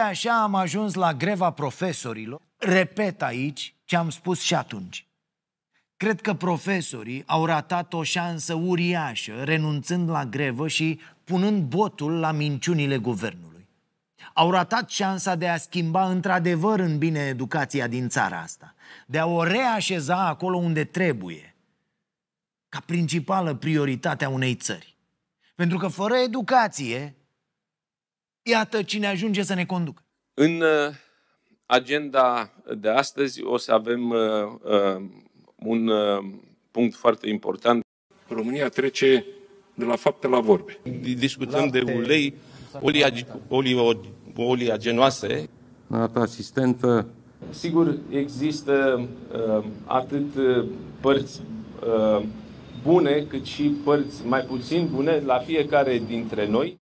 Așa am ajuns la greva profesorilor. Repet aici ce am spus și atunci. Cred că profesorii au ratat o șansă uriașă renunțând la grevă și punând botul la minciunile guvernului. Au ratat șansa de a schimba într-adevăr în bine educația din țara asta, de a o reașeza acolo unde trebuie, ca principală prioritate a unei țări. Pentru că fără educație, Iată cine ajunge să ne conducă. În uh, agenda de astăzi o să avem uh, uh, un punct foarte important. România trece de la fapte la vorbe. Discutăm Lapte. de ulei olia, olio, oleagenoase. Nata asistentă. Sigur, există uh, atât părți uh, bune cât și părți mai puțin bune la fiecare dintre noi.